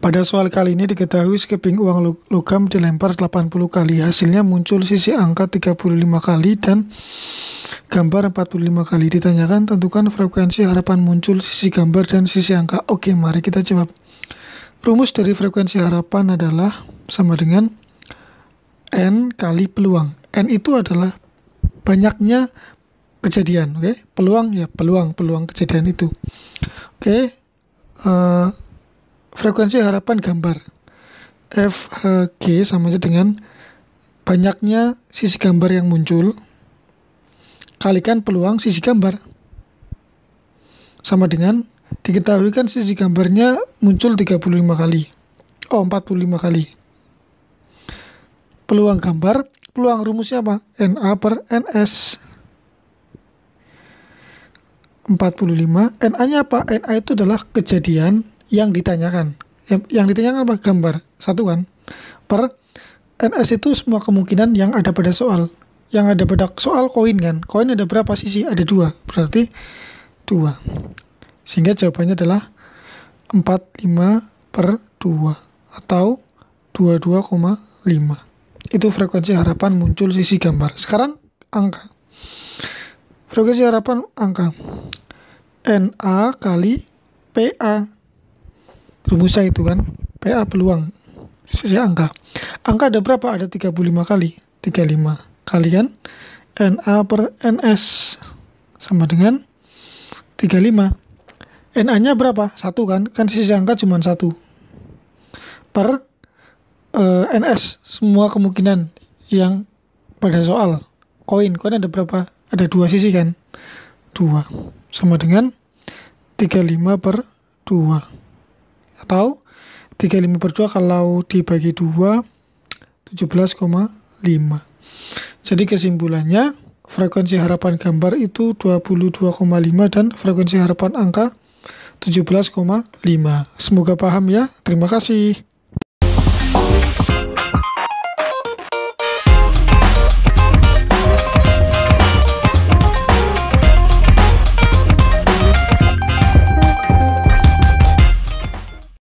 Pada soal kali ini diketahui skipping uang logam dilempar 80 kali. Hasilnya muncul sisi angka 35 kali dan gambar 45 kali. Ditanyakan tentukan frekuensi harapan muncul sisi gambar dan sisi angka. Oke, mari kita jawab. Rumus dari frekuensi harapan adalah sama dengan N kali peluang. N itu adalah banyaknya kejadian, oke? Okay? Peluang ya peluang, peluang kejadian itu. Oke. Okay? Uh, eh, frekuensi harapan gambar. FHG sama saja dengan banyaknya sisi gambar yang muncul kalikan peluang sisi gambar. Sama dengan diketahui kan sisi gambarnya muncul 35 kali. Oh, 45 kali. Peluang gambar, peluang rumusnya apa? NA per NS. 45. NA-nya apa? NA itu adalah kejadian yang ditanyakan. Yang ditanyakan apa? Gambar. Satu kan. Per NS itu semua kemungkinan yang ada pada soal. Yang ada pada soal koin kan. Koin ada berapa sisi? Ada dua. Berarti dua. Sehingga jawabannya adalah 45 per 2 atau 22,5. Itu frekuensi harapan muncul sisi gambar. Sekarang angka. Frekuensi harapan angka. NA kali PA rumusnya itu kan. PA peluang. Sisi angka. Angka ada berapa? Ada 35 kali. 35 kali kan. NA per NS. Sama dengan 35. NA-nya berapa? Satu kan? Kan sisi angka cuma satu. Per uh, eh, NS, semua kemungkinan yang pada soal. Koin, koin ada berapa? Ada dua sisi kan? Dua. Sama dengan 35 per 2 atau 35 per 2 kalau dibagi 2 17,5 jadi kesimpulannya frekuensi harapan gambar itu 22,5 dan frekuensi harapan angka 17,5 semoga paham ya terima kasih